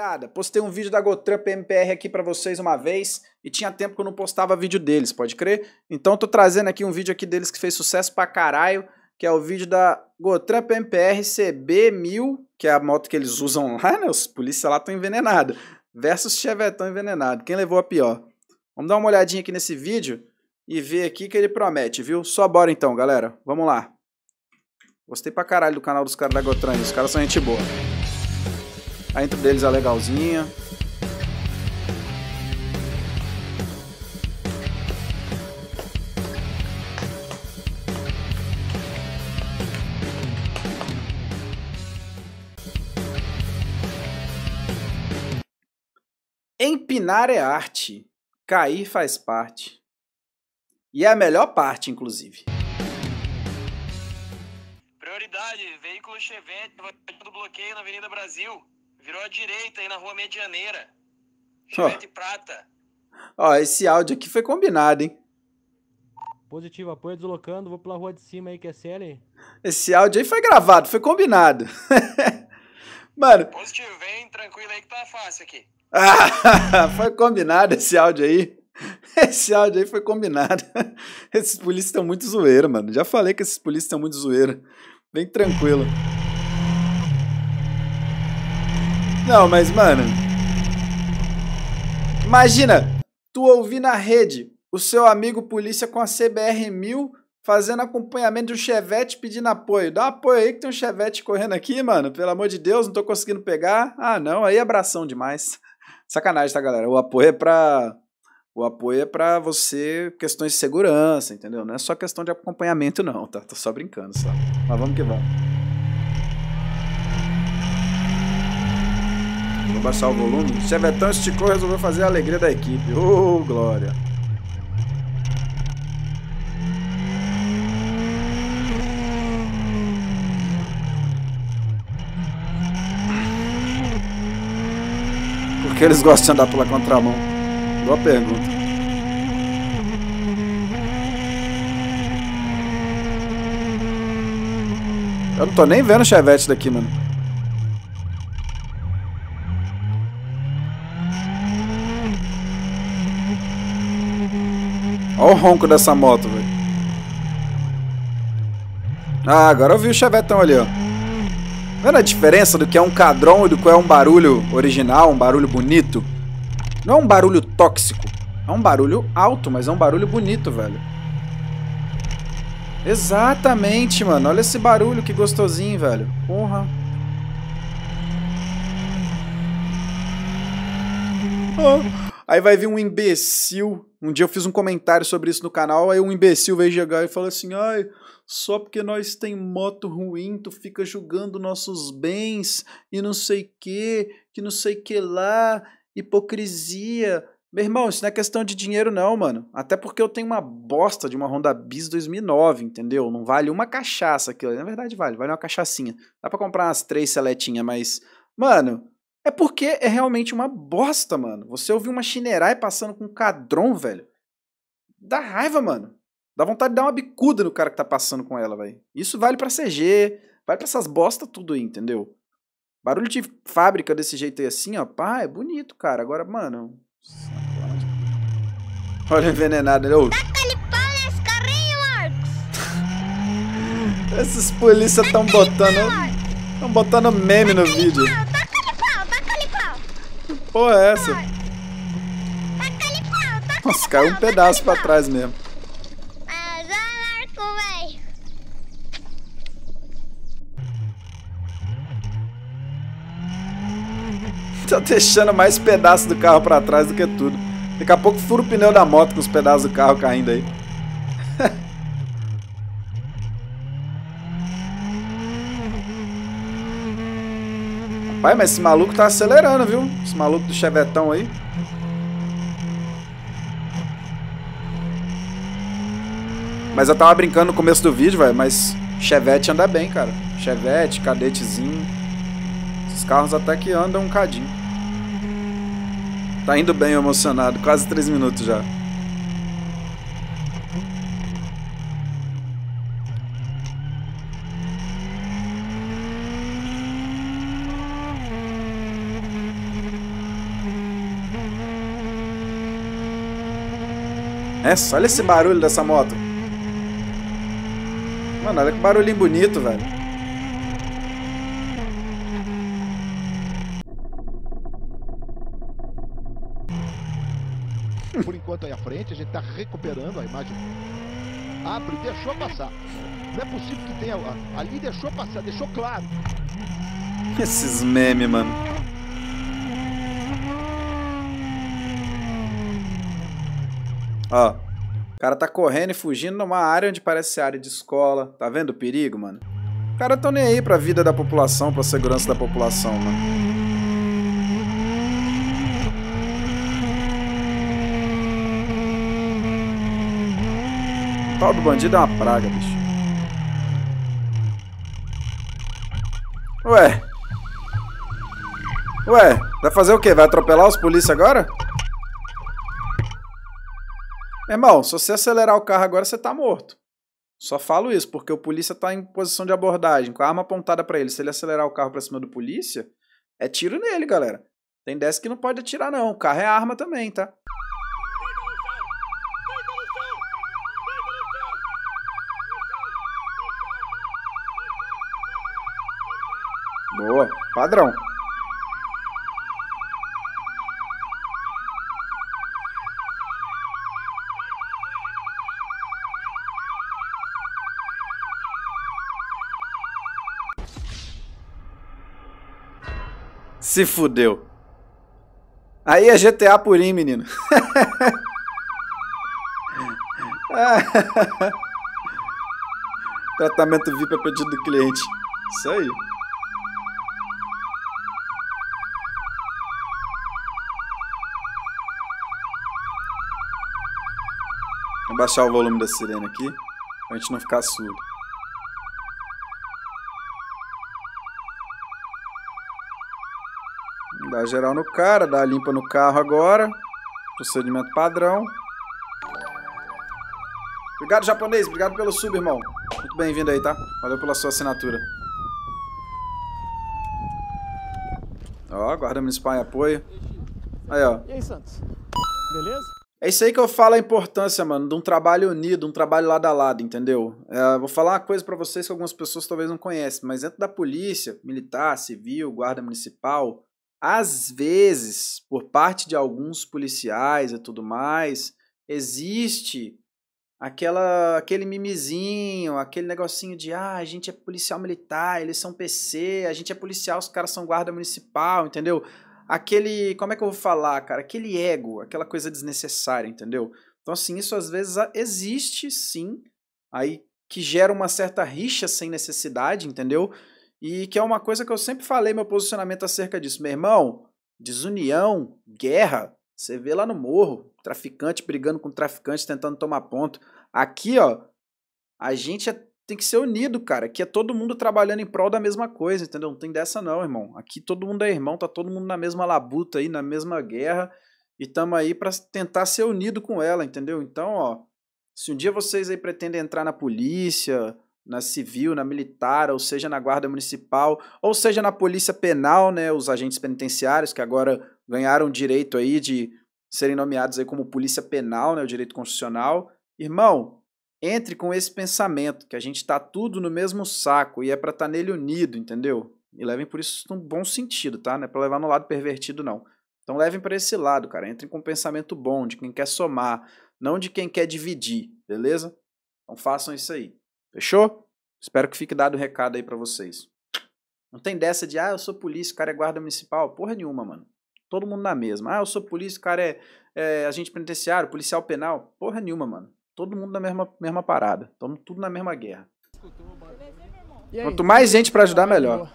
rapaziada, postei um vídeo da Gotrump MPR aqui para vocês uma vez e tinha tempo que eu não postava vídeo deles, pode crer? Então tô trazendo aqui um vídeo aqui deles que fez sucesso pra caralho, que é o vídeo da Gotrump MPR CB1000, que é a moto que eles usam lá, né? Os policiais lá estão envenenados, versus Chevetão envenenado, quem levou a pior? Vamos dar uma olhadinha aqui nesse vídeo e ver aqui que ele promete, viu? Só bora então, galera, vamos lá. Gostei pra caralho do canal dos caras da Gotran, os caras são gente boa. A entre deles é legalzinha. Empinar é arte, cair faz parte. E é a melhor parte, inclusive. Prioridade, veículo Chevette do bloqueio na Avenida Brasil. Virou a direita aí na rua Medianeira. Chivete oh. Prata. Ó, oh, esse áudio aqui foi combinado, hein? Positivo, apoio deslocando, vou pela rua de cima aí, que é série. Esse áudio aí foi gravado, foi combinado. Mano. Positivo, vem tranquilo aí que tá fácil aqui. Ah, foi combinado esse áudio aí. Esse áudio aí foi combinado. Esses polícias estão muito zoeiro, mano. Já falei que esses polícias estão muito zoeiro. Bem tranquilo. Não, mas, mano. Imagina, tu ouvir na rede o seu amigo polícia com a CBR 1000 fazendo acompanhamento de um chevette pedindo apoio. Dá apoio aí que tem um chevette correndo aqui, mano. Pelo amor de Deus, não tô conseguindo pegar. Ah, não, aí é abração demais. Sacanagem, tá, galera? O apoio é pra. O apoio é pra você, questões de segurança, entendeu? Não é só questão de acompanhamento, não, tá? Tô só brincando, só. Mas vamos que vamos. baixar o volume, o Chevetão esticou e resolveu fazer a alegria da equipe. Ô, oh, glória! Por que eles gostam de andar pela contramão? Boa pergunta. Eu não tô nem vendo o Chevette daqui, mano. Olha o ronco dessa moto, velho. Ah, agora eu vi o chevetão ali, ó. Vendo a diferença do que é um cadrão e do que é um barulho original, um barulho bonito? Não é um barulho tóxico. É um barulho alto, mas é um barulho bonito, velho. Exatamente, mano. Olha esse barulho, que gostosinho, velho. Porra. Oh. Aí vai vir um imbecil. Um dia eu fiz um comentário sobre isso no canal, aí um imbecil veio chegar e falou assim: ai, só porque nós tem moto ruim, tu fica julgando nossos bens e não sei que, que não sei que lá, hipocrisia. Meu irmão, isso não é questão de dinheiro não, mano. Até porque eu tenho uma bosta de uma Honda Bis 2009, entendeu? Não vale uma cachaça aquilo. Na verdade vale, vale uma cachaçinha. Dá pra comprar umas três seletinhas, mas... Mano, é porque é realmente uma bosta, mano. Você ouvir uma chinerai passando com um cadrão, velho. Dá raiva, mano. Dá vontade de dar uma bicuda no cara que tá passando com ela, velho. Isso vale pra CG, vale pra essas bosta tudo aí, entendeu? Barulho de fábrica desse jeito aí assim, ó. Pá, é bonito, cara. Agora, mano. Olha envenenado, ele. Né? Esses polícia tão botando. Tão botando meme no vídeo porra é essa? Nossa, caiu um pedaço pra trás mesmo. Tá deixando mais pedaço do carro pra trás do que tudo. Daqui a pouco fura o pneu da moto com os pedaços do carro caindo aí. Vai, mas esse maluco tá acelerando, viu? Esse maluco do chevetão aí. Mas eu tava brincando no começo do vídeo, velho, mas Chevette anda bem, cara. Chevette, cadetezinho. Esses carros até que andam um cadinho. Tá indo bem emocionado, quase 3 minutos já. Essa, é, olha esse barulho dessa moto. Mano, olha que barulhinho bonito, velho. Por enquanto aí à frente, a gente tá recuperando a imagem. Abre, ah, deixou passar. Não é possível que tenha. Ah, ali deixou passar, deixou claro. Esses memes, mano. Ó, o cara tá correndo e fugindo numa área onde parece ser área de escola. Tá vendo o perigo, mano? Os caras tão tá nem aí pra vida da população, pra segurança da população, mano. O tal do bandido é uma praga, bicho. Ué. Ué, vai fazer o quê? Vai atropelar os polícia agora? Meu irmão, se você acelerar o carro agora, você tá morto. Só falo isso, porque o polícia tá em posição de abordagem, com a arma apontada para ele. Se ele acelerar o carro pra cima do polícia, é tiro nele, galera. Tem 10 que não pode atirar, não. O carro é arma também, tá? Boa, padrão. Se fudeu. Aí é GTA purim, menino. Tratamento VIP é pedido do cliente. Isso aí. Vou baixar o volume da sirene aqui, pra gente não ficar surdo. Vai geral no cara, dá a limpa no carro agora. Procedimento padrão. Obrigado, japonês. Obrigado pelo sub, irmão. Muito bem-vindo aí, tá? Valeu pela sua assinatura. Ó, guarda municipal em apoio. Aí, ó. E aí, Santos? Beleza? É isso aí que eu falo a importância, mano, de um trabalho unido, um trabalho lado a lado, entendeu? É, vou falar uma coisa para vocês que algumas pessoas talvez não conhecem, mas dentro da polícia, militar, civil, guarda municipal, às vezes, por parte de alguns policiais e tudo mais, existe aquela aquele mimizinho, aquele negocinho de ah, a gente é policial militar, eles são PC, a gente é policial, os caras são guarda municipal, entendeu? Aquele, como é que eu vou falar, cara? Aquele ego, aquela coisa desnecessária, entendeu? Então assim, isso às vezes existe sim, aí que gera uma certa rixa sem necessidade, entendeu? E que é uma coisa que eu sempre falei meu posicionamento acerca disso. Meu irmão, desunião, guerra, você vê lá no morro, traficante brigando com traficante, tentando tomar ponto. Aqui, ó, a gente é, tem que ser unido, cara. Aqui é todo mundo trabalhando em prol da mesma coisa, entendeu? Não tem dessa não, irmão. Aqui todo mundo é irmão, tá todo mundo na mesma labuta aí, na mesma guerra. E tamo aí para tentar ser unido com ela, entendeu? Então, ó, se um dia vocês aí pretendem entrar na polícia, na civil, na militar, ou seja na guarda municipal, ou seja na polícia penal, né, os agentes penitenciários que agora ganharam direito aí de serem nomeados aí como polícia penal, né, o direito constitucional. Irmão, entre com esse pensamento que a gente está tudo no mesmo saco e é para estar tá nele unido, entendeu? E levem por isso num bom sentido, tá? Não é para levar no lado pervertido não. Então levem para esse lado, cara. Entrem com um pensamento bom de quem quer somar, não de quem quer dividir, beleza? Então façam isso aí. Fechou? Espero que fique dado o recado aí para vocês. Não tem dessa de, ah, eu sou polícia, o cara é guarda municipal. Porra nenhuma, mano. Todo mundo na mesma. Ah, eu sou polícia, o cara é, é agente penitenciário, policial penal. Porra nenhuma, mano. Todo mundo na mesma, mesma parada. Estamos tudo na mesma guerra. Quanto mais gente para ajudar, melhor.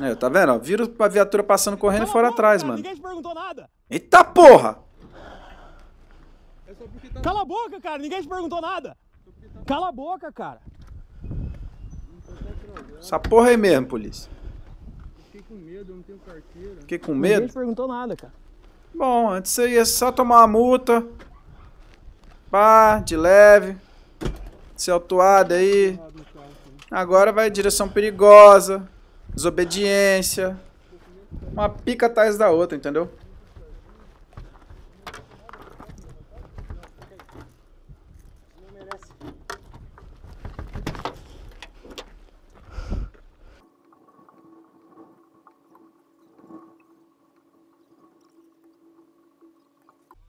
É, tá vendo? Ó, vira a viatura passando correndo e fora atrás, mano. Ninguém te perguntou nada. Eita porra! Cala a boca, cara. Ninguém te perguntou nada. Cala a boca, cara. Essa porra aí mesmo, polícia. Fiquei com medo, eu não tenho carteira. Fiquei com medo? Ninguém te perguntou nada, cara. Bom, antes você ia só tomar uma multa. Pá, de leve. Ser autuado aí. Agora vai direção perigosa, desobediência. Uma pica atrás da outra, entendeu?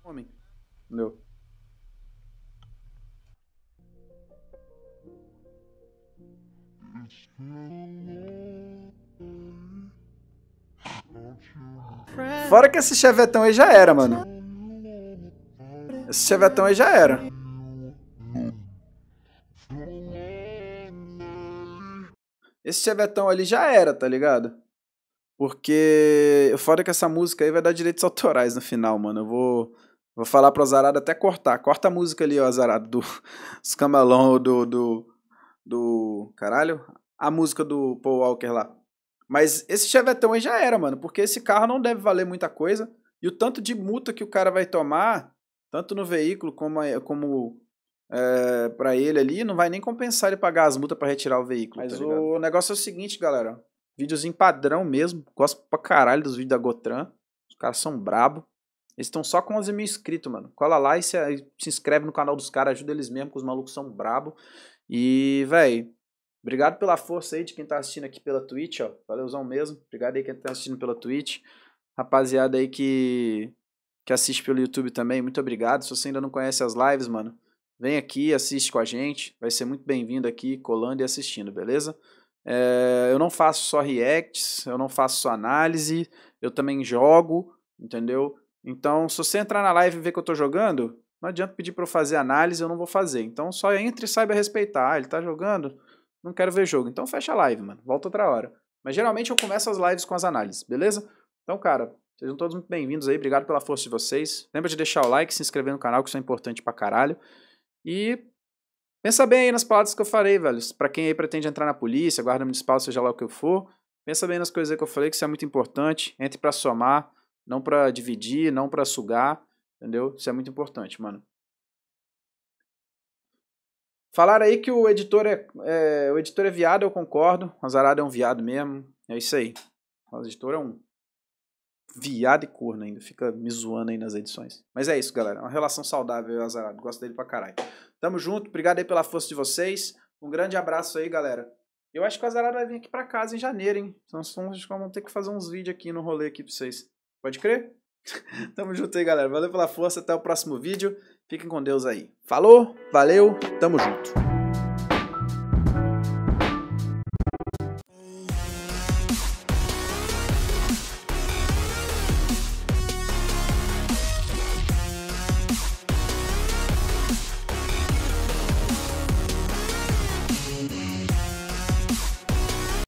homem. Entendeu? Fora que esse chevetão aí já era, mano. Esse chevetão aí já era. Esse chevetão ali já era, tá ligado? Porque fora que essa música aí vai dar direitos autorais no final, mano. Eu vou Vou falar pro Azarado até cortar. Corta a música ali, ó, Azarado, do Scamalon, do, do. do. Caralho? A música do Paul Walker lá. Mas esse Chevetão aí já era, mano, porque esse carro não deve valer muita coisa. E o tanto de multa que o cara vai tomar, tanto no veículo como, como é, para ele ali, não vai nem compensar ele pagar as multas para retirar o veículo. Mas tá o negócio é o seguinte, galera. em padrão mesmo. Gosto pra caralho dos vídeos da Gotran. Os caras são brabo. Eles estão só com 11 mil inscritos, mano. Cola lá e se, se inscreve no canal dos caras, ajuda eles mesmo, que os malucos são brabo. E, véi, obrigado pela força aí de quem tá assistindo aqui pela Twitch, ó. Valeuzão mesmo. Obrigado aí quem tá assistindo pela Twitch. Rapaziada aí que, que assiste pelo YouTube também, muito obrigado. Se você ainda não conhece as lives, mano, vem aqui, assiste com a gente. Vai ser muito bem-vindo aqui, colando e assistindo, beleza? É, eu não faço só reacts, eu não faço só análise, eu também jogo, entendeu? Então, se você entrar na live e ver que eu tô jogando, não adianta pedir para eu fazer análise, eu não vou fazer. Então, só entre e saiba respeitar. Ah, ele tá jogando, não quero ver jogo. Então, fecha a live, mano. Volta outra hora. Mas geralmente eu começo as lives com as análises, beleza? Então, cara, sejam todos muito bem-vindos aí. Obrigado pela força de vocês. Lembra de deixar o like, se inscrever no canal, que isso é importante pra caralho. E pensa bem aí nas palavras que eu falei, velho. Pra quem aí pretende entrar na polícia, guarda municipal, seja lá o que eu for, pensa bem nas coisas que eu falei, que isso é muito importante. Entre para somar não para dividir, não para sugar, entendeu? Isso é muito importante, mano. Falar aí que o editor é, é, o editor é viado, eu concordo. O Azarado é um viado mesmo. É isso aí. O editor é um viado e corno ainda. Fica me zoando aí nas edições. Mas é isso, galera. É uma relação saudável, o Azarado. Gosto dele pra caralho. Tamo junto. Obrigado aí pela força de vocês. Um grande abraço aí, galera. Eu acho que o Azarado vai vir aqui pra casa em janeiro, hein? Então vamos ter que fazer uns vídeos aqui no rolê aqui pra vocês. Pode crer? tamo junto aí, galera. Valeu pela força. Até o próximo vídeo. Fiquem com Deus aí. Falou, valeu, tamo junto.